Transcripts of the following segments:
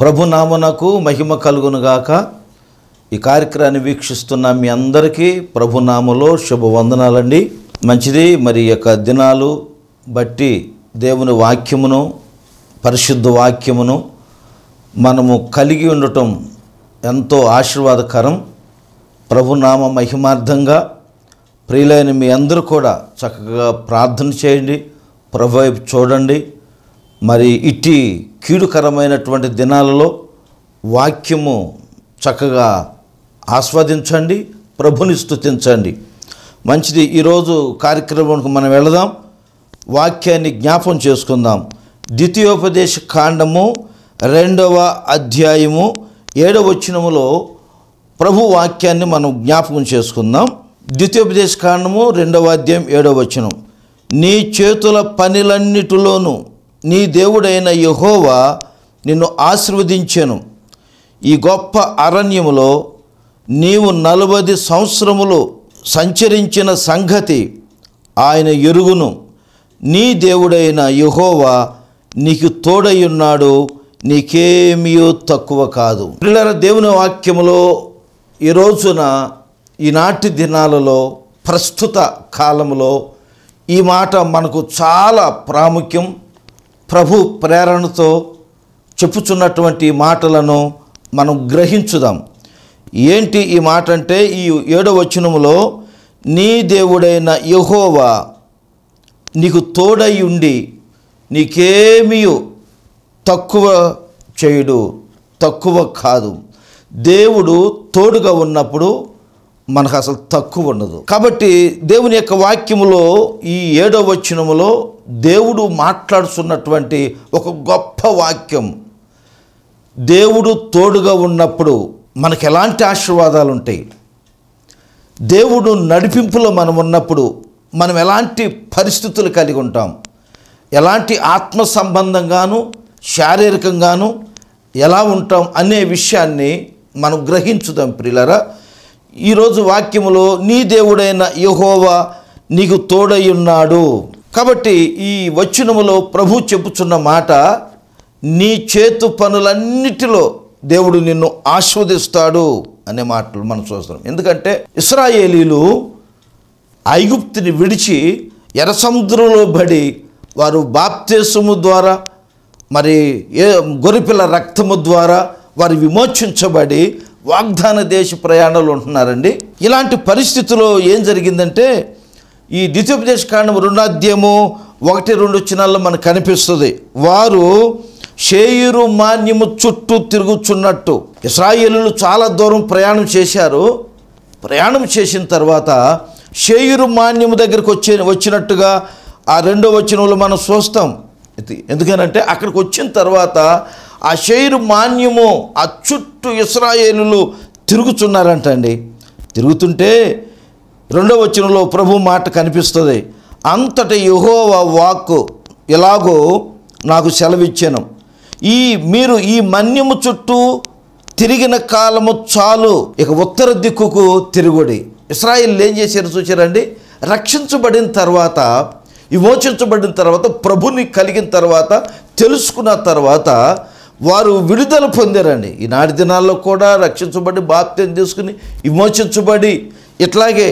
ప్రభునామునకు మహిమ కలుగునుగాక ఈ కార్యక్రమాన్ని వీక్షిస్తున్న మీ అందరికీ ప్రభునామలో శుభవందనాలండి మంచిది మరి యొక్క దినాలు బట్టి దేవుని వాక్యమును పరిశుద్ధ వాక్యమును మనము కలిగి ఉండటం ఎంతో ఆశీర్వాదకరం ప్రభునామ మహిమార్థంగా ప్రియులైన మీ అందరూ కూడా చక్కగా ప్రార్థన చేయండి ప్రభు చూడండి మరి ఇట్టి కీడుకరమైనటువంటి దినాలలో వాక్యము చక్కగా ఆస్వాదించండి ప్రభుని స్థుతించండి మంచిది ఈరోజు కార్యక్రమానికి మనం వెళదాం వాక్యాన్ని జ్ఞాపం చేసుకుందాం ద్వితీయోపదేశ కాండము రెండవ అధ్యాయము ఏడవ వచ్చినములో ప్రభు వాక్యాన్ని మనం జ్ఞాపకం చేసుకుందాం ద్వితీయోపదేశ కాండము రెండవ అధ్యాయం ఏడవ వచనం నీ చేతుల పనిలన్నిటిలోనూ నీ దేవుడైన యహోవా నిన్ను ఆశీర్వదించెను ఈ గొప్ప అరణ్యములో నీవు నలభై సంవత్సరములు సంచరించిన సంగతి ఆయన ఎరుగును నీ దేవుడైన యహోవా నీకు తోడయ్యున్నాడు నీకేమియో తక్కువ కాదు పిల్లల దేవుని వాక్యములో ఈ రోజున ఈనాటి దినాలలో ప్రస్తుత కాలంలో ఈ మాట మనకు చాలా ప్రాముఖ్యం ప్రభు ప్రేరణతో చెప్పుచున్నటువంటి మాటలను మనం గ్రహించుదాం ఏంటి ఈ మాట అంటే ఈ ఏడవ వచనములో నీ దేవుడైన యహోవా నీకు తోడై ఉండి నీకేమీ తక్కువ చేయుడు తక్కువ కాదు దేవుడు తోడుగా ఉన్నప్పుడు మనకు అసలు తక్కువ ఉండదు కాబట్టి దేవుని యొక్క వాక్యములో ఈ ఏడవ వచనములో దేవుడు మాట్లాడుతున్నటువంటి ఒక గొప్ప వాక్యం దేవుడు తోడుగా ఉన్నప్పుడు మనకు ఎలాంటి ఆశీర్వాదాలు ఉంటాయి దేవుడు నడిపింపులో మనం ఉన్నప్పుడు మనం ఎలాంటి పరిస్థితులు కలిగి ఉంటాం ఎలాంటి ఆత్మ సంబంధంగాను శారీరకంగాను ఎలా ఉంటాం అనే విషయాన్ని మనం గ్రహించుదాం ప్రియులరా ఈరోజు వాక్యములో నీ దేవుడైన యహోవా నీకు తోడయ్యున్నాడు కాబట్టి ఈ వచనములో ప్రభు చెప్పుచున్న మాట నీ చేతు పనులన్నిటిలో దేవుడు నిన్ను ఆస్వాదిస్తాడు అనే మాటలు మనం చూస్తున్నాం ఎందుకంటే ఇస్రాయేలీలు ఐగుప్తిని విడిచి ఎరసముద్రంలో బడి వారు బాప్తేశము ద్వారా మరి ఏ గొరిపిల్ల రక్తము ద్వారా వారు విమోచించబడి వాగ్దాన దేశ ప్రయాణంలో ఉంటున్నారండి ఇలాంటి పరిస్థితిలో ఏం జరిగిందంటే ఈ ద్వితీయోపదేశ కాండం రెండాధ్యము ఒకటి రెండు చిన్నాల్లో మనకు కనిపిస్తుంది వారు షేయురు మాన్యము చుట్టూ తిరుగుచున్నట్టు ఇస్రాయిలు చాలా దూరం ప్రయాణం చేశారు ప్రయాణం చేసిన తర్వాత షేయురు మాన్యము దగ్గరికి వచ్చే వచ్చినట్టుగా ఆ రెండో వచ్చిన మనం చూస్తాం ఎందుకనంటే అక్కడికి వచ్చిన తర్వాత ఆ షేరు మాన్యము ఆ చుట్టూ ఇస్రాయేలులు తిరుగుతున్నారంటండి తిరుగుతుంటే రెండవ వచనంలో ప్రభు మాట కనిపిస్తుంది అంతటి యుహోవ వాక్కు ఇలాగో నాకు సెలవిచ్చాను ఈ మీరు ఈ మన్యము చుట్టూ తిరిగిన కాలము చాలు ఇక ఉత్తర దిక్కుకు తిరుగుడి ఇస్రాయిల్ ఏం చేశారు చూచారండి రక్షించబడిన తర్వాత విమోచించబడిన తర్వాత ప్రభుని కలిగిన తర్వాత తెలుసుకున్న తర్వాత వారు విడుదల పొందారండి ఈనాటి దినాల్లో కూడా రక్షించబడి బాప్త్యం తీసుకుని విమోచించబడి ఇట్లాగే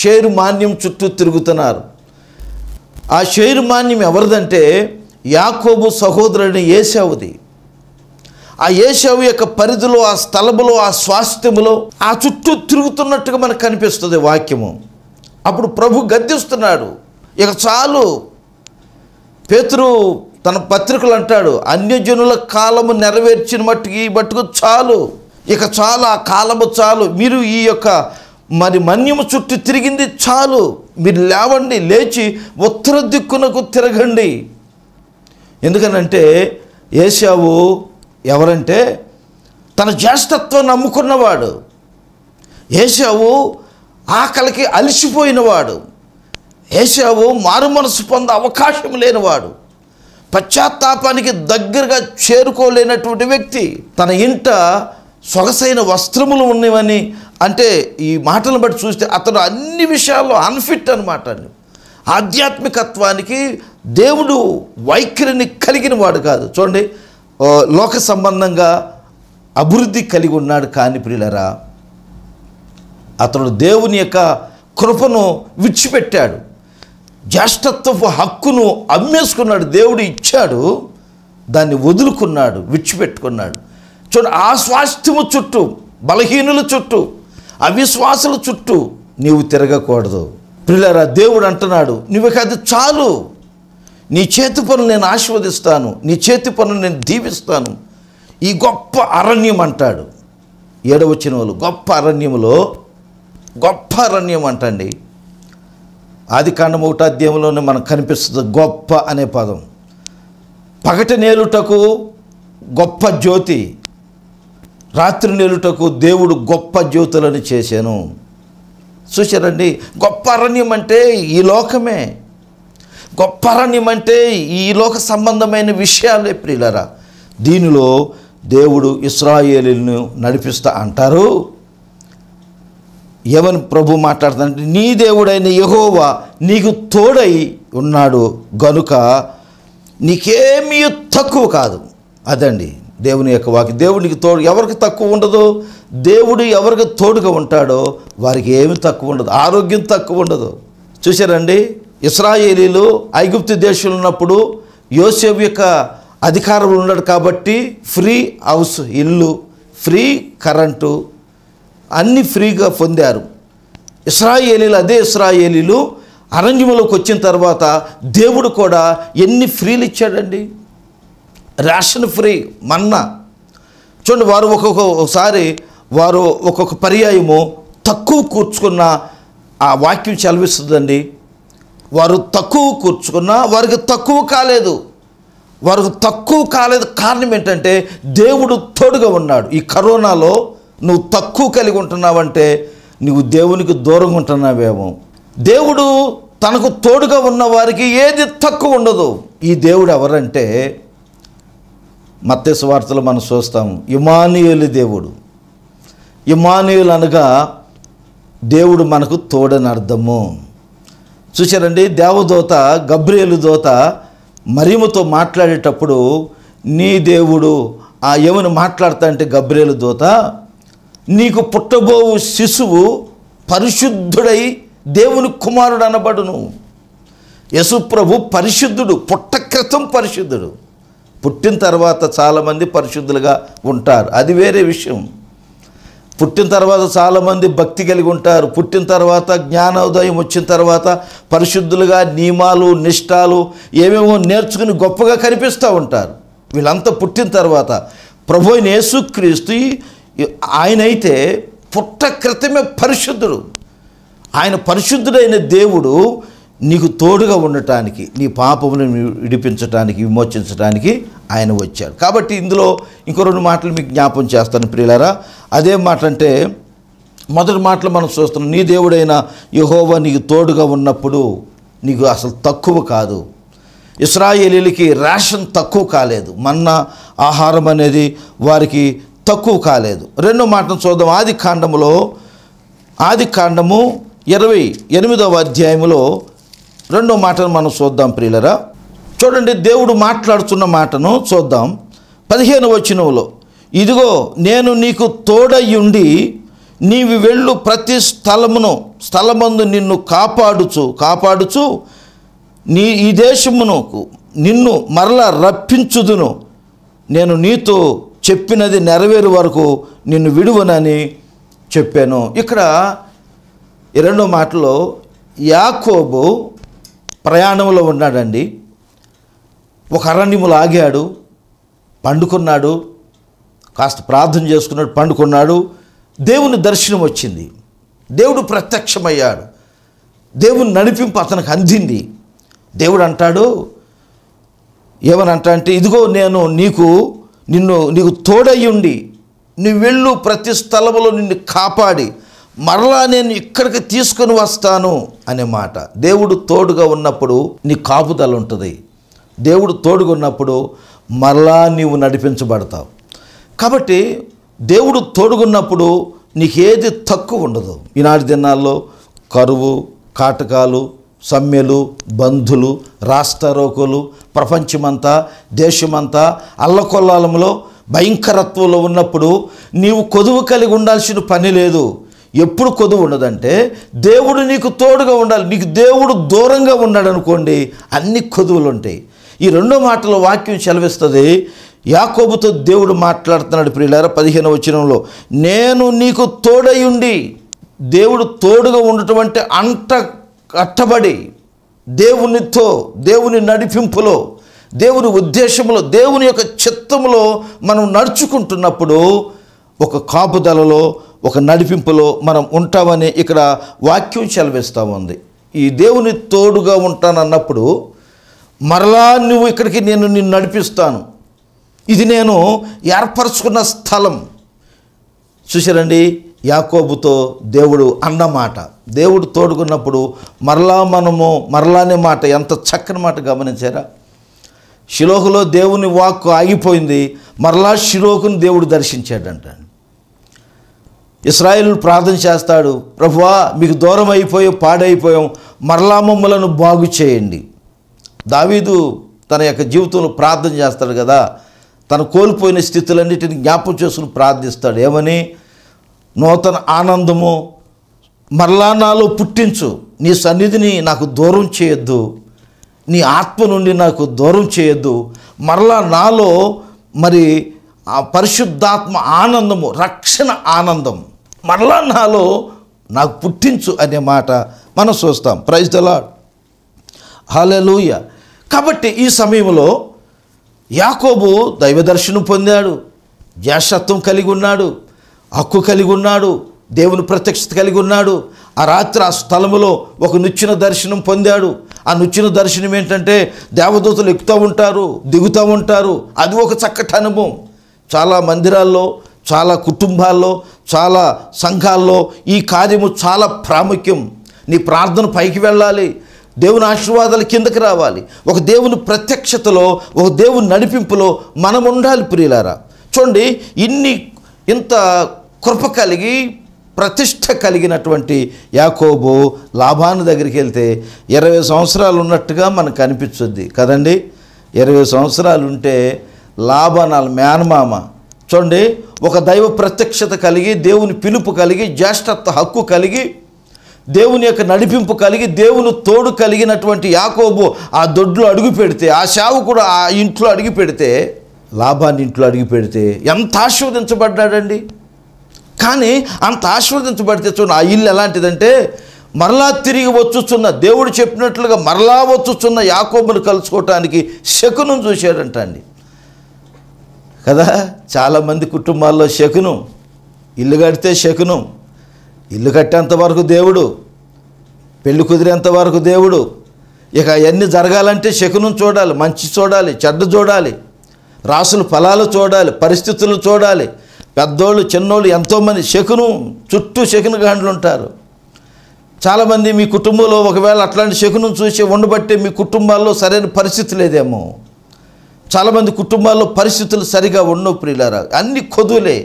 షేర్ మాన్యం చుట్టూ తిరుగుతున్నారు ఆ షేర్ మాన్యం ఎవరిదంటే యాకోబు సహోదరుని ఏసావుది ఆ ఏసావు యొక్క పరిధిలో ఆ స్థలములో ఆ స్వాస్థ్యములో ఆ చుట్టూ తిరుగుతున్నట్టుగా మనకు కనిపిస్తుంది వాక్యము అప్పుడు ప్రభు గద్దిస్తున్నాడు ఇక చాలు పేతురు తన పత్రికలు అంటాడు అన్యజనుల కాలము నెరవేర్చిన మట్టుకి మట్టుకు చాలు ఇక చాలు ఆ కాలము చాలు మీరు ఈ యొక్క మరి మన్యము చుట్టూ తిరిగింది చాలు మీరు లేవండి లేచి ఉత్తర దిక్కునకు తిరగండి ఎందుకనంటే ఏసావు ఎవరంటే తన జ్యేష్ఠత్వం నమ్ముకున్నవాడు ఏసావు ఆకలికి అలసిపోయినవాడు ఏసావు మారు మనసు పొందే అవకాశం లేనివాడు పశ్చాత్తాపానికి దగ్గరగా చేరుకోలేనటువంటి వ్యక్తి తన ఇంట సొగసైన వస్త్రములు ఉన్నవని అంటే ఈ మాటలను బట్టి చూస్తే అతను అన్ని విషయాల్లో అన్ఫిట్ అనమాట ఆధ్యాత్మికత్వానికి దేవుడు వైఖరిని కలిగిన వాడు కాదు చూడండి లోక సంబంధంగా అభివృద్ధి కలిగి ఉన్నాడు కాని ప్రియులరా అతడు దేవుని యొక్క కృపను విడిచిపెట్టాడు జ్యేష్ఠత్వపు హక్కును అమ్మేసుకున్నాడు దేవుడు ఇచ్చాడు దాన్ని వదులుకున్నాడు విడిచిపెట్టుకున్నాడు చూడు ఆ స్వాస్థ్యము చుట్టూ బలహీనుల చుట్టూ అవిశ్వాసుల చుట్టూ నీవు తిరగకూడదు పిల్లరా దేవుడు అంటున్నాడు నువ్వు కాదు చాలు నీ చేతి పనులు నేను ఆశీర్వదిస్తాను నీ చేతి పనులు నేను దీవిస్తాను ఈ గొప్ప అరణ్యం అంటాడు ఏడవచ్చిన వాళ్ళు గొప్ప అరణ్యంలో గొప్ప అరణ్యం అంటండి ఆది కాండం ఒకటో మనకు కనిపిస్తుంది గొప్ప అనే పదం పగటి నేలుటకు గొప్ప జ్యోతి రాత్రి నేలుటకు దేవుడు గొప్ప జ్యోతులను చేశాను చూశారండి గొప్ప అరణ్యం అంటే ఈ లోకమే గొప్ప అరణ్యం అంటే ఈ లోక సంబంధమైన విషయాలే ప్రియులరా దీనిలో దేవుడు ఇస్రాయేలీలను నడిపిస్తా అంటారు ఎవరు ప్రభు మాట్లాడుతుందంటే నీ దేవుడైన యహోవా నీకు తోడై ఉన్నాడు గనుక నీకేమీ తక్కువ కాదు అదండి దేవుని యొక్క వాకి దేవునికి తోడు ఎవరికి తక్కువ ఉండదు దేవుడు ఎవరికి తోడుగా ఉంటాడో వారికి ఏమి తక్కువ ఉండదు ఆరోగ్యం తక్కువ ఉండదు చూసారండి ఇస్రాయేలీలు ఐగుప్తు దేశంలో ఉన్నప్పుడు యోసేఫ్ యొక్క అధికారంలో ఉన్నాడు కాబట్టి ఫ్రీ హౌస్ ఇల్లు ఫ్రీ కరెంటు అన్ని ఫ్రీగా పొందారు ఇస్రాయేలీలు అదే ఇస్రాయేలీలు అరణ్యములోకి వచ్చిన తర్వాత దేవుడు కూడా ఎన్ని ఫ్రీలు ఇచ్చాడండి రేషన్ ఫ్రీ మన్నా చూడండి వారు ఒక్కొక్కసారి వారు ఒక్కొక్క పర్యాయము తక్కువ కూర్చుకున్న ఆ వాక్యం చలవిస్తుందండి వారు తక్కువ కూర్చుకున్న వారికి తక్కువ కాలేదు వారికి తక్కువ కాలేదు కారణం ఏంటంటే దేవుడు తోడుగా ఉన్నాడు ఈ కరోనాలో నువ్వు తక్కువ కలిగి ఉంటున్నావంటే నువ్వు దేవునికి దూరంగా ఉంటున్నావేమో దేవుడు తనకు తోడుగా ఉన్న వారికి ఏది తక్కువ ఉండదు ఈ దేవుడు ఎవరంటే మత్స్య వార్తలు మనం చూస్తాము ఇమానియులు దేవుడు ఇమానియులు అనగా దేవుడు మనకు తోడని అర్థము చూసారండి దేవదోత గబ్రియలు దోత మరిముతో మాట్లాడేటప్పుడు నీ దేవుడు ఆ ఏమని మాట్లాడతా అంటే గబ్రియలు దోత నీకు పుట్టబోవు శిశువు పరిశుద్ధుడై దేవుని కుమారుడు అనబడును యశుప్రభు పరిశుద్ధుడు పుట్ట క్రితం పరిశుద్ధుడు పుట్టిన తర్వాత చాలామంది పరిశుద్ధులుగా ఉంటారు అది వేరే విషయం పుట్టిన తర్వాత చాలామంది భక్తి కలిగి ఉంటారు పుట్టిన తర్వాత జ్ఞానోదయం వచ్చిన తర్వాత పరిశుద్ధులుగా నియమాలు నిష్టాలు ఏమేమో నేర్చుకుని గొప్పగా కనిపిస్తూ ఉంటారు వీళ్ళంతా పుట్టిన తర్వాత ప్రభు యేసుక్రీస్తు ఆయనైతే పుట్ట క్రితమే పరిశుద్ధుడు ఆయన పరిశుద్ధుడైన దేవుడు నీకు తోడుగా ఉండటానికి నీ పాపములను విడిపించడానికి విమోచించడానికి ఆయన వచ్చాడు కాబట్టి ఇందులో ఇంకో రెండు మాటలు మీకు జ్ఞాపం చేస్తాను ప్రియులారా అదే మాట అంటే మొదటి మాటలు మనం చూస్తున్నాం నీ దేవుడైన యహోవా నీకు తోడుగా ఉన్నప్పుడు నీకు అసలు తక్కువ కాదు ఇస్రాయేలీలకి రేషన్ తక్కువ కాలేదు మన్న ఆహారం అనేది వారికి తక్కువ కాలేదు రెండో మాటను చూద్దాం ఆది కాండములో ఆది కాండము ఇరవై ఎనిమిదవ అధ్యాయంలో రెండో మాటను మనం చూద్దాం ప్రియులరా చూడండి దేవుడు మాట్లాడుతున్న మాటను చూద్దాం పదిహేను వచ్చినవులో ఇదిగో నేను నీకు తోడయ్యుండి నీవి వెళ్ళు ప్రతి స్థలమును స్థలమందు నిన్ను కాపాడుచు కాపాడుచు నీ ఈ దేశమునకు నిన్ను మరలా రప్పించుదును నేను నీతో చెప్పినది నెరవేరు వరకు నిన్ను విడువనని చెప్పాను ఇక్కడ రెండో మాటలో యాకోబు ప్రయాణంలో ఉన్నాడండి ఒక అరణ్యములు ఆగాడు పండుకున్నాడు కాస్త ప్రార్థన చేసుకున్నాడు పండుకున్నాడు దేవుని దర్శనం వచ్చింది దేవుడు ప్రత్యక్షమయ్యాడు దేవుని నడిపింపు అతనికి అందింది దేవుడు అంటాడు ఏమని అంటే ఇదిగో నేను నీకు నిన్ను నీకు తోడయ్యుండి నీ వెళ్ళు ప్రతి స్థలములో నిన్ను కాపాడి మరలా నేను ఇక్కడికి తీసుకొని వస్తాను అనే మాట దేవుడు తోడుగా ఉన్నప్పుడు నీ కాపుదల ఉంటుంది దేవుడు తోడుగా ఉన్నప్పుడు మరలా నీవు నడిపించబడతావు కాబట్టి దేవుడు తోడుగున్నప్పుడు నీకేది తక్కువ ఉండదు ఈనాటి దినాల్లో కరువు కాటకాలు సమ్మెలు బంధులు రాష్ట్రరోకులు ప్రపంచమంతా దేశమంతా అల్లకొల్లాలంలో భయంకరత్వంలో ఉన్నప్పుడు నీవు కొదువు కలిగి ఉండాల్సిన పని లేదు ఎప్పుడు కొదువు ఉండదంటే దేవుడు నీకు తోడుగా ఉండాలి నీకు దేవుడు దూరంగా ఉన్నాడు అనుకోండి అన్ని కొదువులు ఉంటాయి ఈ రెండో మాటల వాక్యం చెలవిస్తుంది యాకోబుతో దేవుడు మాట్లాడుతున్నాడు ప్రియులారా పదిహేను వచనంలో నేను నీకు తోడయుండి దేవుడు తోడుగా ఉండటం అంటే అంత కట్టబడి దేవునితో దేవుని నడిపింపులో దేవుని ఉద్దేశంలో దేవుని యొక్క చిత్తంలో మనం నడుచుకుంటున్నప్పుడు ఒక కాపుదలలో ఒక నడిపింపులో మనం ఉంటామని ఇక్కడ వాక్యం చెలవిస్తూ ఉంది ఈ దేవుని తోడుగా ఉంటానన్నప్పుడు మరలా నువ్వు ఇక్కడికి నేను నిన్ను నడిపిస్తాను ఇది నేను ఏర్పరచుకున్న స్థలం చూసారండి యాకోబుతో దేవుడు అన్నమాట దేవుడు తోడుకున్నప్పుడు మరలా మనము మరలానే మాట ఎంత చక్కని మాట గమనించారా శిలోహులో దేవుని వాక్కు ఆగిపోయింది మరలా శిలోకుని దేవుడు దర్శించాడంట ఇస్రాయిల్ ప్రార్థన చేస్తాడు ప్రభువా మీకు దూరం అయిపోయి పాడైపోయాం మరలా మమ్మలను బాగు చేయండి దావీదు తన యొక్క జీవితంలో ప్రార్థన చేస్తాడు కదా తను కోల్పోయిన స్థితులన్నిటిని జ్ఞాపం చేసుకుని ప్రార్థిస్తాడు ఏమని నూతన ఆనందము మరలా నాలో పుట్టించు నీ సన్నిధిని నాకు దూరం చేయొద్దు నీ ఆత్మ నుండి నాకు దూరం చేయొద్దు మరలా నాలో మరి ఆ పరిశుద్ధాత్మ ఆనందము రక్షణ ఆనందం మరలా నాలో నాకు పుట్టించు అనే మాట మనం చూస్తాం ప్రైజ్ దలా హలెలూయ కాబట్టి ఈ సమయంలో యాకోబు దైవదర్శనం పొందాడు జాషత్వం కలిగి ఉన్నాడు హక్కు కలిగి ఉన్నాడు దేవుని ప్రత్యక్షత కలిగి ఉన్నాడు ఆ రాత్రి ఆ స్థలములో ఒక నుచ్చిన దర్శనం పొందాడు ఆ నుచ్చిన దర్శనం ఏంటంటే దేవదూతలు ఎక్కుతూ ఉంటారు దిగుతూ ఉంటారు అది ఒక చక్కటి అనుభవం చాలా మందిరాల్లో చాలా కుటుంబాల్లో చాలా సంఘాల్లో ఈ కార్యము చాలా ప్రాముఖ్యం నీ ప్రార్థన పైకి వెళ్ళాలి దేవుని ఆశీర్వాదాలు కిందకి రావాలి ఒక దేవుని ప్రత్యక్షతలో ఒక దేవుని నడిపింపులో మనం ఉండాలి ప్రియులారా చూడండి ఇన్ని ఇంత కృప కలిగి ప్రతిష్ట కలిగినటువంటి యాకోబు లాభాన్ని దగ్గరికి వెళ్తే ఇరవై సంవత్సరాలు ఉన్నట్టుగా మనకు అనిపించుద్ది కదండి ఇరవై సంవత్సరాలు ఉంటే లాభనాల మేనమామ చూడండి ఒక దైవ ప్రత్యక్షత కలిగి దేవుని పిలుపు కలిగి జ్యేష్ఠత్వ హక్కు కలిగి దేవుని యొక్క నడిపింపు కలిగి దేవుని తోడు కలిగినటువంటి యాకోబు ఆ దొడ్లో అడుగు పెడితే ఆ శావు కూడా ఆ ఇంట్లో అడిగి పెడితే లాభాన్ని ఇంట్లో అడిగి పెడితే ఎంత ఆశీర్వదించబడ్డాడండి కానీ అంత ఆశీర్వదించబడితే చూడండి ఆ ఇల్లు ఎలాంటిదంటే మరలా తిరిగి వచ్చుచున్న దేవుడు చెప్పినట్లుగా మరలా వచ్చుచున్న యాకోబును కలుసుకోవటానికి శకునం చూశాడంట అండి కదా చాలామంది కుటుంబాల్లో శకునం ఇల్లు కడితే శకునం ఇల్లు కట్టేంత వరకు దేవుడు పెళ్లి కుదిరేంత వరకు దేవుడు ఇక అవన్నీ జరగాలంటే శకునం చూడాలి మంచి చూడాలి చెడ్డ చూడాలి రాసులు ఫలాలు చూడాలి పరిస్థితులు చూడాలి పెద్దోళ్ళు చిన్నోళ్ళు ఎంతోమంది శకును చుట్టూ శకున గాండ్లు ఉంటారు చాలామంది మీ కుటుంబంలో ఒకవేళ అట్లాంటి శకును చూసి ఉండబట్టే మీ కుటుంబాల్లో సరైన పరిస్థితి లేదేమో చాలామంది కుటుంబాల్లో పరిస్థితులు సరిగా ఉండవు ప్రియులారా అన్ని కొదులే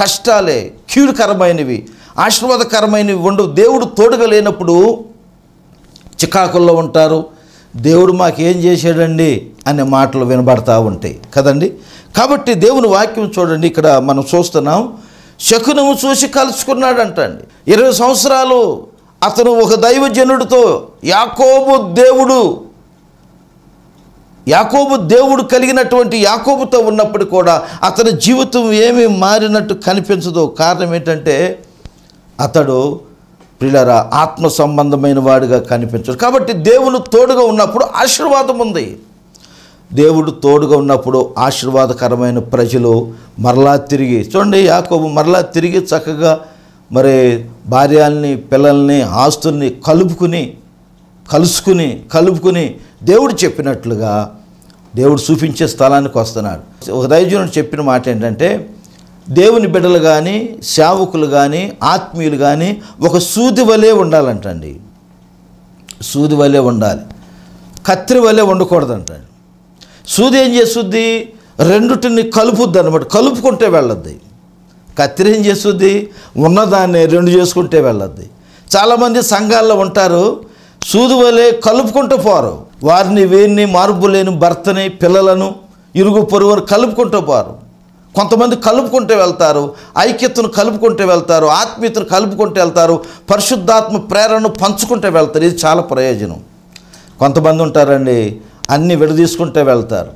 కష్టాలే క్యూడికరమైనవి ఆశీర్వాదకరమైనవి ఉండవు దేవుడు తోడుగా లేనప్పుడు చికాకుల్లో ఉంటారు దేవుడు మాకేం చేశాడండి అనే మాటలు వినబడతా ఉంటాయి కదండి కాబట్టి దేవుని వాక్యం చూడండి ఇక్కడ మనం చూస్తున్నాం శకునము చూసి కలుసుకున్నాడు అంటండి ఇరవై సంవత్సరాలు అతను ఒక దైవజనుడితో యాకోబు దేవుడు యాకోబు దేవుడు కలిగినటువంటి యాకోబుతో ఉన్నప్పుడు కూడా అతని జీవితం ఏమీ మారినట్టు కనిపించదు కారణం ఏంటంటే అతడు ప్రిలరా ఆత్మ సంబంధమైన వాడిగా కనిపించడు కాబట్టి దేవుని తోడుగా ఉన్నప్పుడు ఆశీర్వాదం ఉంది దేవుడు తోడుగా ఉన్నప్పుడు ఆశీర్వాదకరమైన ప్రజలు మరలా తిరిగి చూడండి యాకోబు మరలా తిరిగి చక్కగా మరి భార్యల్ని పిల్లల్ని ఆస్తుల్ని కలుపుకుని కలుసుకుని కలుపుకుని దేవుడు చెప్పినట్లుగా దేవుడు చూపించే స్థలానికి వస్తున్నాడు ఒక దైవజనుడు చెప్పిన మాట ఏంటంటే దేవుని బిడ్డలు కానీ సేవకులు కానీ ఆత్మీయులు కానీ ఒక సూది వలె ఉండాలంటండి సూది వలె ఉండాలి కత్తి వలె ఉండకూడదంటండి సూది ఏం చేస్తుంది రెండుటిని కలుపుద్ది అనమాట కలుపుకుంటే వెళ్ళద్ది కత్తిరి ఏం చేస్తుంది ఉన్నదాన్ని రెండు చేసుకుంటే వెళ్ళద్ది చాలామంది సంఘాల్లో ఉంటారు సూది వలె కలుపుకుంటూ పోరు వారిని వీరిని మార్పు లేని భర్తని పిల్లలను ఇరుగు పొరుగురు కలుపుకుంటూ పోరు కొంతమంది కలుపుకుంటూ వెళ్తారు ఐక్యతను కలుపుకుంటూ వెళ్తారు ఆత్మీయతను కలుపుకుంటూ వెళ్తారు పరిశుద్ధాత్మ ప్రేరణను పంచుకుంటూ వెళ్తారు ఇది చాలా ప్రయోజనం కొంతమంది ఉంటారండి అన్నీ విడదీసుకుంటే వెళ్తారు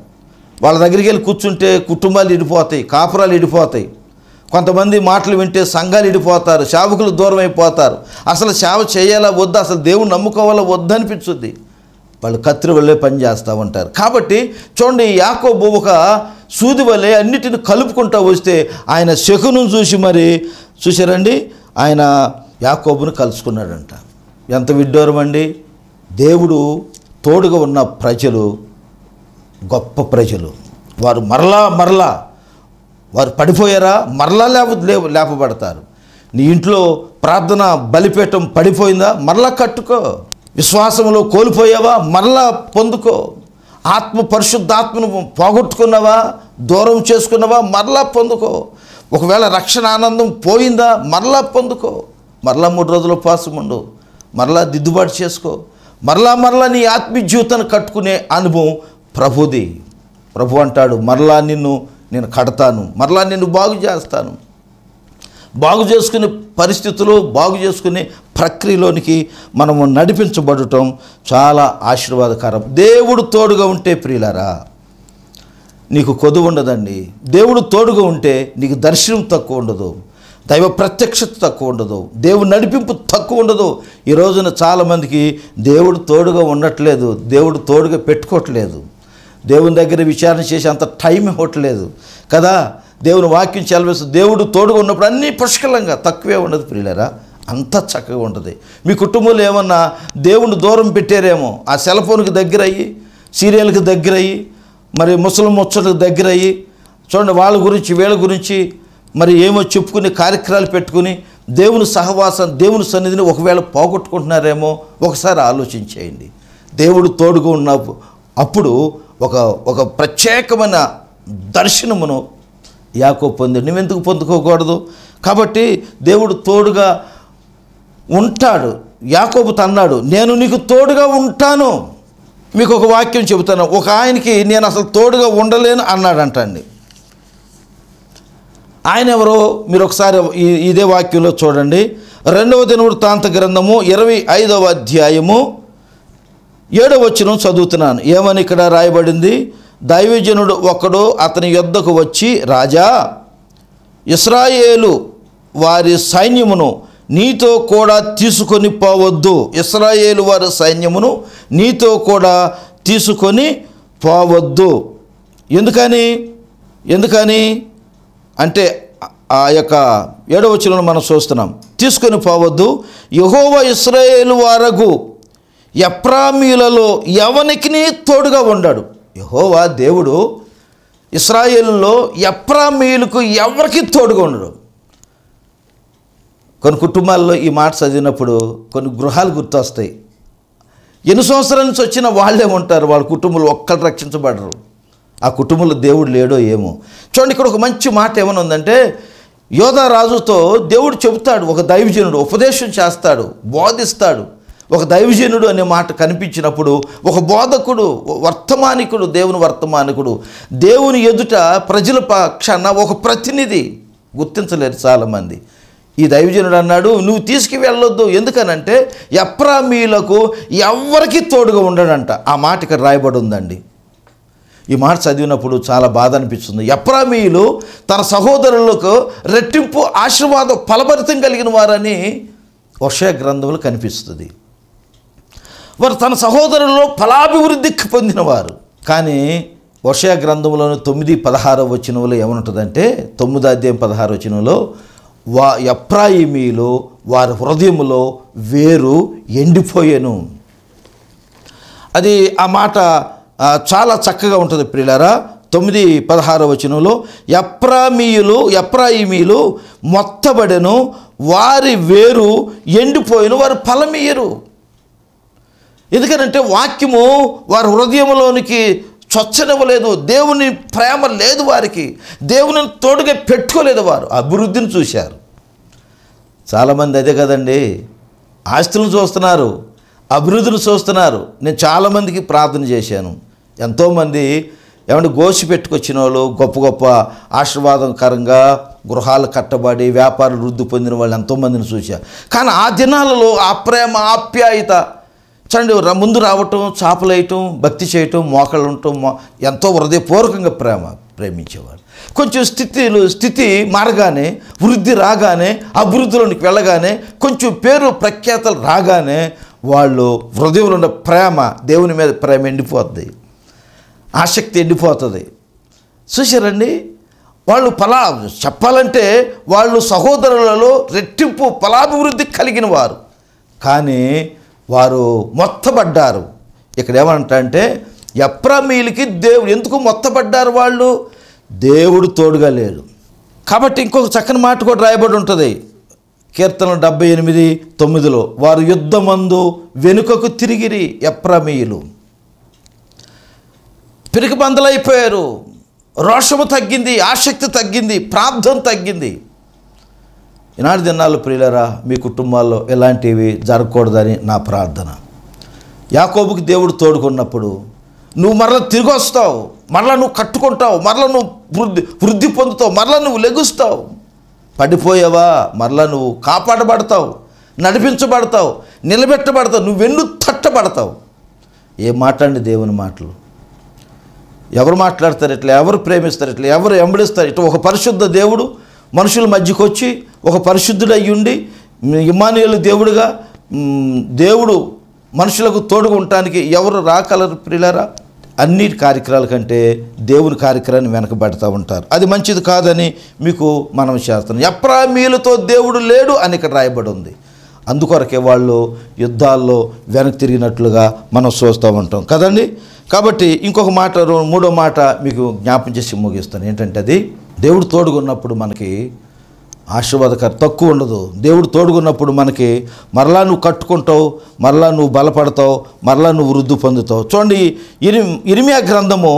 వాళ్ళ దగ్గరికి వెళ్ళి కూర్చుంటే కుటుంబాలు ఇడిపోతాయి కాపురాలు ఇడిపోతాయి కొంతమంది మాటలు వింటే సంఘాలు ఇడిపోతారు సేవకులు దూరం అయిపోతారు అసలు సేవ చేయాలా వద్దా అసలు దేవుడు నమ్ముకోవాలా అనిపించుద్ది వాళ్ళు కత్తిరి వల్లే పని చేస్తూ ఉంటారు కాబట్టి చూడండి యాకోబు ఒక సూది వల్లే అన్నిటిని కలుపుకుంటూ వస్తే ఆయన శకును చూసి మరి చూశారండి ఆయన యాకోబును కలుసుకున్నాడంట ఎంత విడ్డూరం అండి దేవుడు తోడుగా ఉన్న ప్రజలు గొప్ప ప్రజలు వారు మరలా మరలా వారు పడిపోయారా మరలా లేప లేపబడతారు నీ ఇంట్లో ప్రార్థన బలిపేటం పడిపోయిందా మరలా కట్టుకో విశ్వాసంలో కోల్పోయావా మరలా పొందుకో ఆత్మ పరిశుద్ధాత్మను పోగొట్టుకున్నావా దూరం చేసుకున్నావా మరలా పొందుకో ఒకవేళ రక్షణ ఆనందం పోయిందా మరలా పొందుకో మరలా మూడు రోజులు ఉపాసం ఉండు మరలా దిద్దుబాటు చేసుకో మరలా మరలా నీ ఆత్మీయజీవితాన్ని కట్టుకునే అనుభవం ప్రభుది ప్రభు అంటాడు మరలా నిన్ను నేను కడతాను మరలా నిన్ను బాగు చేస్తాను బాగు చేసుకునే పరిస్థితులు బాగు చేసుకునే ప్రక్రియలోనికి మనము నడిపించబడటం చాలా ఆశీర్వాదకరం దేవుడు తోడుగా ఉంటే ప్రియులారా నీకు కొద్దు ఉండదండి దేవుడు తోడుగా ఉంటే నీకు దర్శనం తక్కువ ఉండదు దైవ ప్రత్యక్షత తక్కువ ఉండదు దేవుడు నడిపింపు తక్కువ ఉండదు ఈ రోజున చాలామందికి దేవుడు తోడుగా ఉండట్లేదు దేవుడు తోడుగా పెట్టుకోవట్లేదు దేవుని దగ్గర విచారణ చేసి అంత టైం ఇవ్వట్లేదు కదా దేవుని వాక్యం చెలవేస్తూ దేవుడు తోడుగా ఉన్నప్పుడు అన్నీ పుష్కలంగా తక్కువే ఉండదు పిల్లరా అంత చక్కగా ఉంటుంది మీ కుటుంబంలో ఏమన్నా దేవుని దూరం పెట్టారేమో ఆ సెల్ ఫోన్కి దగ్గర అయ్యి సీరియల్కి దగ్గర అయ్యి మరి ముసలి ముచ్చలకు దగ్గర అయ్యి చూడండి వాళ్ళ గురించి వీళ్ళ గురించి మరి ఏమో చెప్పుకుని కార్యక్రమాలు పెట్టుకుని దేవుని సహవాసం దేవుని సన్నిధిని ఒకవేళ పోగొట్టుకుంటున్నారేమో ఒకసారి ఆలోచించేయండి దేవుడు తోడుగా ఉన్న అప్పుడు ఒక ఒక ప్రత్యేకమైన దర్శనమును యాకో పొంది నువ్వెందుకు పొందుకోకూడదు కాబట్టి దేవుడు తోడుగా ఉంటాడు యాకోబు తన్నాడు నేను నీకు తోడుగా ఉంటాను మీకు ఒక వాక్యం చెబుతాను ఒక ఆయనకి నేను అసలు తోడుగా ఉండలేను అన్నాడంటండి ఆయన ఎవరో మీరు ఒకసారి ఇదే వాక్యంలో చూడండి రెండవ దినవృత్తాంత గ్రంథము ఇరవై ఐదవ అధ్యాయము ఏడవ వచ్చిన చదువుతున్నాను ఏమని ఇక్కడ రాయబడింది దైవజనుడు ఒకడు అతని యుద్ధకు వచ్చి రాజా ఇస్రాయేలు వారి సైన్యమును నీతో కూడా తీసుకొని పోవద్దు ఇస్రాయేలు వారి సైన్యమును నీతో కూడా తీసుకొని పోవద్దు ఎందుకని ఎందుకని అంటే ఆ యొక్క ఏడవచనం మనం చూస్తున్నాం తీసుకొని పోవద్దు యహోవ ఇస్రాయేల్ వరకు ఎప్రామీలలో ఎవనికి తోడుగా ఉండాడు యహోవా దేవుడు ఇస్రాయేల్లో ఎప్రామీలకు ఎవరికి తోడుగా ఉండడు కొన్ని కుటుంబాల్లో ఈ మాట చదివినప్పుడు కొన్ని గృహాలు గుర్తొస్తాయి ఎన్ని సంవత్సరాల నుంచి వచ్చిన వాళ్ళే ఉంటారు వాళ్ళ కుటుంబంలో ఒక్కరు రక్షించబడరు ఆ కుటుంబంలో దేవుడు లేడో ఏమో చూడండి ఇక్కడ ఒక మంచి మాట ఏమైనా ఉందంటే రాజుతో దేవుడు చెబుతాడు ఒక దైవజనుడు ఉపదేశం చేస్తాడు బోధిస్తాడు ఒక దైవజనుడు అనే మాట కనిపించినప్పుడు ఒక బోధకుడు వర్తమానికుడు దేవుని వర్తమానికుడు దేవుని ఎదుట ప్రజల పక్షాన ఒక ప్రతినిధి గుర్తించలేరు చాలామంది ఈ దైవజనుడు అన్నాడు నువ్వు తీసుకువెళ్ళొద్దు ఎందుకనంటే ఎప్రామీలకు ఎవరికి తోడుగా ఉండడంట ఆ మాట ఇక్కడ రాయబడి ఉందండి ఈ మాట చదివినప్పుడు చాలా బాధ అనిపిస్తుంది ఎప్రామీయులు తన సహోదరులకు రెట్టింపు ఆశీర్వాదం ఫలభరితం కలిగిన వారని వర్షయ గ్రంథంలో కనిపిస్తుంది వారు తన సహోదరుల్లో ఫలాభివృద్ధి పొందినవారు కానీ వర్షయ గ్రంథంలోని తొమ్మిది పదహారో వచనంలో ఏమంటుందంటే తొమ్మిది అధ్యాయం పదహారు వచనంలో వా ఎప్రాయిమీలో వారి హృదయంలో వేరు ఎండిపోయాను అది ఆ మాట చాలా చక్కగా ఉంటుంది ప్రియులారా తొమ్మిది పదహారు వచనంలో ఎప్రామీయులు ఎప్రాయిమీలు మొత్తబడెను వారి వేరు ఎండిపోయిన వారు ఫలమీయరు ఎందుకనంటే వాక్యము వారి హృదయంలోనికి స్వచ్ఛనివ్వలేదు దేవుని ప్రేమ లేదు వారికి దేవుని తోడుగా పెట్టుకోలేదు వారు అభివృద్ధిని చూశారు చాలామంది అదే కదండి ఆస్తులను చూస్తున్నారు అభివృద్ధిని చూస్తున్నారు నేను చాలామందికి ప్రార్థన చేశాను ఎంతోమంది ఏమంటే గోసి పెట్టుకొచ్చిన వాళ్ళు గొప్ప గొప్ప ఆశీర్వాదకరంగా గృహాలు కట్టబడి వ్యాపారాలు వృద్ధి పొందిన వాళ్ళు ఎంతోమందిని చూశారు కానీ ఆ దినాలలో ఆ ప్రేమ ఆప్యాయత చూడండి ముందు రావటం చాపలేయటం భక్తి చేయటం మోకళ్ళు ఉండటం ఎంతో హృదయపూర్వకంగా ప్రేమ ప్రేమించేవాళ్ళు కొంచెం స్థితిలు స్థితి మారగానే వృద్ధి రాగానే అభివృద్ధిలోనికి వెళ్ళగానే కొంచెం పేరు ప్రఖ్యాతలు రాగానే వాళ్ళు హృదయంలో ఉన్న ప్రేమ దేవుని మీద ప్రేమ ఎండిపోద్ది ఆసక్తి ఎండిపోతుంది చూసారండి వాళ్ళు ఫలా చెప్పాలంటే వాళ్ళు సహోదరులలో రెట్టింపు ఫలాభివృద్ధి కలిగిన వారు కానీ వారు మొత్తబడ్డారు ఇక్కడ అంటే ఎప్రమీలకి దేవుడు ఎందుకు మొత్తబడ్డారు వాళ్ళు దేవుడు తోడుగా లేడు కాబట్టి ఇంకొక చక్కని మాట కూడా రాయబడి ఉంటుంది కీర్తన డెబ్బై ఎనిమిది తొమ్మిదిలో వారు యుద్ధమందు వెనుకకు తిరిగిరి ఎప్రమీయులు పిరికి బందలైపోయారు రోషము తగ్గింది ఆసక్తి తగ్గింది ప్రార్థం తగ్గింది ఈనాడు దినాలు ప్రియులరా మీ కుటుంబాల్లో ఎలాంటివి జరగకూడదని నా ప్రార్థన యాకోబుకి దేవుడు తోడుకున్నప్పుడు నువ్వు మరల తిరిగి వస్తావు మరల నువ్వు కట్టుకుంటావు మరల నువ్వు వృద్ధి వృద్ధి పొందుతావు మరల నువ్వు లెగుస్తావు పడిపోయావా మరలా నువ్వు కాపాడబడతావు నడిపించబడతావు నిలబెట్టబడతావు నువ్వెన్ను తట్టబడతావు ఏ మాటండి దేవుని మాటలు ఎవరు మాట్లాడతారు ఇట్లా ఎవరు ప్రేమిస్తారు ఇట్లా ఎవరు ఎంబడిస్తారు ఇట్లా ఒక పరిశుద్ధ దేవుడు మనుషుల మధ్యకు వచ్చి ఒక అయ్యుండి ఇమానుయలు దేవుడుగా దేవుడు మనుషులకు తోడుగా ఉండటానికి ఎవరు రాకలరు ప్రిలరా అన్ని కార్యక్రమాల కంటే దేవుని కార్యక్రమాన్ని వెనకబెడతా ఉంటారు అది మంచిది కాదని మీకు మనం చేస్తున్నాం ఎప్రామీలతో దేవుడు లేడు అని ఇక్కడ రాయబడి ఉంది అందుకొరకే వాళ్ళు యుద్ధాల్లో వెనక్కి తిరిగినట్లుగా మనం చూస్తూ ఉంటాం కదండి కాబట్టి ఇంకొక మాట మూడో మాట మీకు జ్ఞాపం చేసి ముగిస్తాను ఏంటంటే అది దేవుడు తోడుగున్నప్పుడు మనకి ఆశీర్వాదకర తక్కువ ఉండదు దేవుడు తోడుగున్నప్పుడు మనకి మరలా నువ్వు కట్టుకుంటావు మరలా నువ్వు బలపడతావు మరలా నువ్వు వృద్ధి పొందుతావు చూడండి ఇరి ఇరిమియా గ్రంథము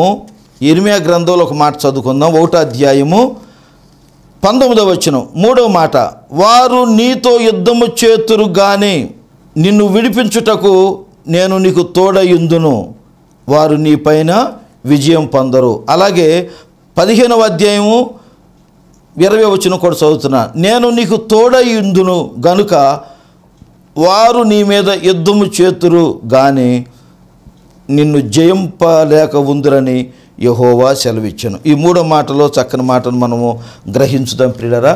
ఇరిమియా గ్రంథంలో ఒక మాట చదువుకుందాం ఒకటో అధ్యాయము పంతొమ్మిదవ వచ్చిన మూడవ మాట వారు నీతో యుద్ధము చేతురు కానీ నిన్ను విడిపించుటకు నేను నీకు తోడయుందును వారు నీ పైన విజయం పొందరు అలాగే పదిహేనవ అధ్యాయము ఇరవై వచ్చిన కూడా చదువుతున్నా నేను నీకు తోడయిందును గనుక వారు నీ మీద యుద్ధము చేతురు కానీ నిన్ను జయింపలేక ఉందిరని యహోవా సెలవిచ్చాను ఈ మూడో మాటలో చక్కని మాటను మనము గ్రహించుదాం ప్రియరా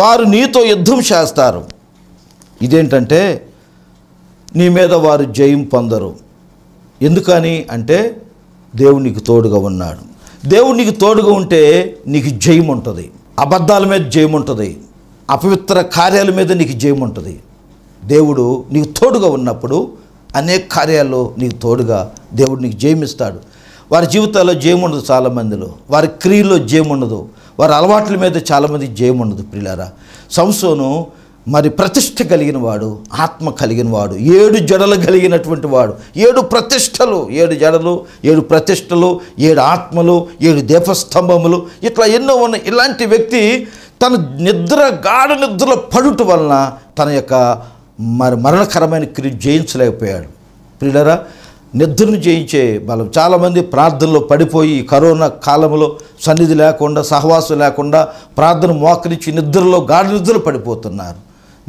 వారు నీతో యుద్ధం చేస్తారు ఇదేంటంటే నీ మీద వారు జయం పొందరు ఎందుకని అంటే దేవుడు నీకు తోడుగా ఉన్నాడు దేవుడు నీకు తోడుగా ఉంటే నీకు జయం ఉంటుంది అబద్ధాల మీద జయం ఉంటుంది అపవిత్ర కార్యాల మీద నీకు జయం ఉంటుంది దేవుడు నీకు తోడుగా ఉన్నప్పుడు అనేక కార్యాల్లో నీకు తోడుగా దేవుడు నీకు జయమిస్తాడు వారి జీవితాల్లో జయం ఉండదు చాలామందిలో వారి క్రియల్లో జయం ఉండదు వారి అలవాట్ల మీద చాలామంది జయం ఉండదు పిల్లారా సంసోను మరి ప్రతిష్ట కలిగిన వాడు ఆత్మ కలిగిన వాడు ఏడు జడలు కలిగినటువంటి వాడు ఏడు ప్రతిష్టలు ఏడు జడలు ఏడు ప్రతిష్టలు ఏడు ఆత్మలు ఏడు దీపస్తంభములు ఇట్లా ఎన్నో ఉన్న ఇలాంటి వ్యక్తి తన నిద్ర గాఢ నిద్రలో పడుట వలన తన యొక్క మరి మరణకరమైన క్రియ జయించలేకపోయాడు ప్రియులరా నిద్రను జయించే బలం చాలామంది ప్రార్థనలో పడిపోయి కరోనా కాలంలో సన్నిధి లేకుండా సహవాసం లేకుండా ప్రార్థన మోకరించి నిద్రలో గాఢ నిద్రలు పడిపోతున్నారు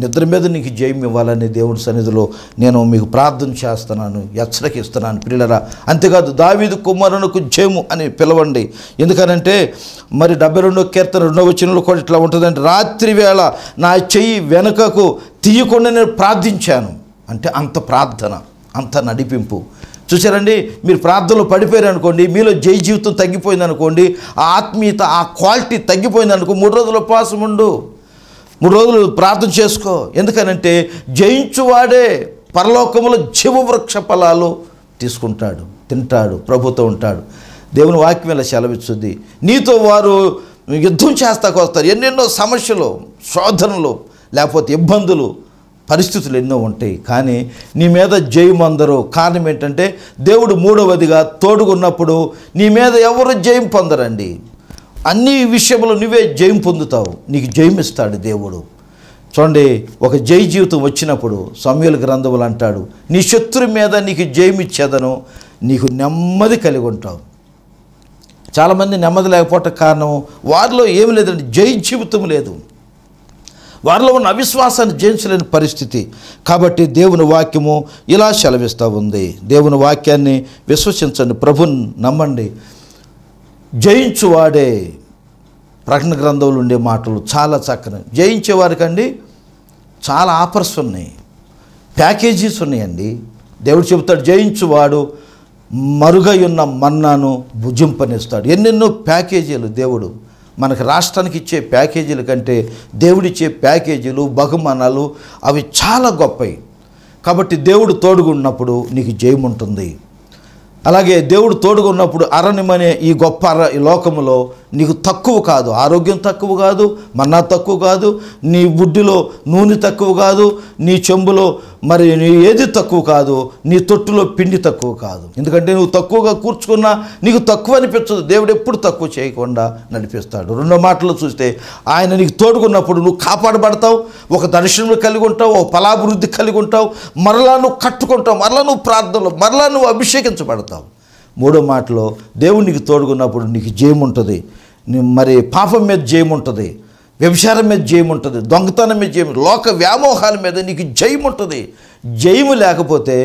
నిద్ర మీద నీకు జయం ఇవ్వాలని దేవుని సన్నిధిలో నేను మీకు ప్రార్థన చేస్తున్నాను హెచ్చరికిస్తున్నాను పిల్లరా అంతేకాదు దావీదు కుమారునకు జయము అని పిలవండి ఎందుకనంటే మరి డెబ్బై రెండో కీర్తన రెండో వచనంలో కూడా ఇట్లా ఉంటుందంటే రాత్రి వేళ నా చెయ్యి వెనుకకు తీయకుండా నేను ప్రార్థించాను అంటే అంత ప్రార్థన అంత నడిపింపు చూసారండి మీరు ప్రార్థనలో పడిపోయారు అనుకోండి మీలో జై జీవితం తగ్గిపోయింది అనుకోండి ఆ ఆత్మీయత ఆ క్వాలిటీ తగ్గిపోయింది అనుకో మూడు రోజుల ఉపవాసం ఉండు మూడు రోజులు ప్రార్థన చేసుకో ఎందుకనంటే జయించువాడే పరలోకములు జీవవృక్ష ఫలాలు తీసుకుంటాడు తింటాడు ప్రభుత్వం ఉంటాడు దేవుని వాక్యం ఇలా సెలవిస్తుంది నీతో వారు యుద్ధం చేస్తాకు వస్తారు ఎన్నెన్నో సమస్యలు శోధనలు లేకపోతే ఇబ్బందులు పరిస్థితులు ఎన్నో ఉంటాయి కానీ నీ మీద జయమందరు కారణం ఏంటంటే దేవుడు మూడవదిగా తోడుగున్నప్పుడు నీ మీద ఎవరు జయం పొందరండి అన్ని విషయంలో నువ్వే జయం పొందుతావు నీకు జయం ఇస్తాడు దేవుడు చూడండి ఒక జయ జీవితం వచ్చినప్పుడు సమయాల గ్రంథములు అంటాడు నీ శత్రు మీద నీకు జయం ఇచ్చేదను నీకు నెమ్మది కలిగి ఉంటావు చాలామంది నెమ్మది లేకపోవటం కారణం వారిలో ఏమి లేదండి జయ జీవితం లేదు వారిలో ఉన్న అవిశ్వాసాన్ని జయించలేని పరిస్థితి కాబట్టి దేవుని వాక్యము ఇలా సెలవిస్తూ ఉంది దేవుని వాక్యాన్ని విశ్వసించండి ప్రభుని నమ్మండి జయించువాడే ప్రకటన గ్రంథంలో ఉండే మాటలు చాలా చక్కని జయించేవారికండి చాలా ఆఫర్స్ ఉన్నాయి ప్యాకేజీస్ ఉన్నాయండి దేవుడు చెబుతాడు జయించువాడు మరుగయున్న మన్నాను భుజింపనిస్తాడు ఎన్నెన్నో ప్యాకేజీలు దేవుడు మనకి రాష్ట్రానికి ఇచ్చే ప్యాకేజీల కంటే దేవుడిచ్చే ప్యాకేజీలు బహుమానాలు అవి చాలా గొప్పవి కాబట్టి దేవుడు తోడుగున్నప్పుడు నీకు జయముంటుంది అలాగే దేవుడు తోడుగా ఉన్నప్పుడు అరణ్యమనే ఈ గొప్ప అర ఈ లోకములో నీకు తక్కువ కాదు ఆరోగ్యం తక్కువ కాదు మన్నా తక్కువ కాదు నీ బుడ్డిలో నూనె తక్కువ కాదు నీ చెంబులో మరి నీ ఏది తక్కువ కాదు నీ తొట్టులో పిండి తక్కువ కాదు ఎందుకంటే నువ్వు తక్కువగా కూర్చుకున్నా నీకు తక్కువ అనిపించదు దేవుడు ఎప్పుడు తక్కువ చేయకుండా నడిపిస్తాడు రెండో మాటలు చూస్తే ఆయన నీకు తోడుకున్నప్పుడు నువ్వు కాపాడబడతావు ఒక దర్శనం కలిగి ఉంటావు ఒక ఫలాభివృద్ధి కలిగి ఉంటావు మరలా నువ్వు కట్టుకుంటావు మరలా నువ్వు ప్రార్థనలు మరలా నువ్వు అభిషేకించబడతావు మూడో మాటలో దేవుడు నీకు తోడుకున్నప్పుడు నీకు జయం ఉంటుంది మరి పాపం మీద జయం ఉంటుంది వ్యభిచారం మీద జయం ఉంటుంది దొంగతనం మీద జయం లోక వ్యామోహాల మీద నీకు జయం ఉంటుంది జయము లేకపోతే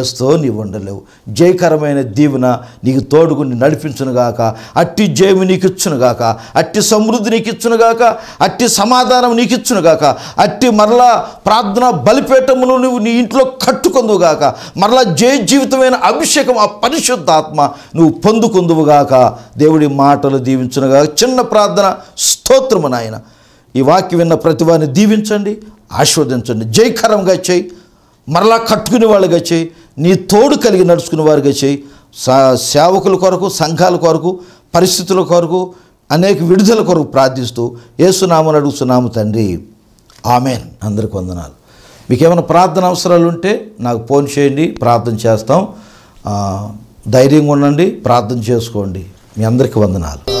ఏస్తో నీవు ఉండలేవు జయకరమైన దీవెన నీకు తోడుకుని నడిపించునుగాక అట్టి జయము నీకు ఇచ్చునుగాక అట్టి సమృద్ధి నీకు ఇచ్చునుగాక అట్టి సమాధానం నీకు ఇచ్చునుగాక అట్టి మరలా ప్రార్థన బలిపేటమును నువ్వు నీ ఇంట్లో కట్టుకుందువుగాక మరలా జయ జీవితమైన అభిషేకం ఆ పరిశుద్ధాత్మ నువ్వు పొందుకుందువుగాక దేవుడి మాటలు దీవించునుగాక చిన్న ప్రార్థన స్తోత్రము నాయన ఈ వాక్యం విన్న ప్రతివాన్ని దీవించండి ఆస్వాదించండి జయకరంగా చేయి మరలా కట్టుకునే వాళ్ళుగా చేయి నీ తోడు కలిగి నడుచుకునే వారుగా చేయి సేవకుల కొరకు సంఘాల కొరకు పరిస్థితుల కొరకు అనేక విడుదల కొరకు ప్రార్థిస్తూ ఏసునామని అడుగుతున్నాము తండ్రి ఆమెన్ అందరికి వందనాలు మీకేమైనా ప్రార్థన అవసరాలు ఉంటే నాకు ఫోన్ చేయండి ప్రార్థన చేస్తాం ధైర్యంగా ఉండండి ప్రార్థన చేసుకోండి మీ అందరికీ వందనాలు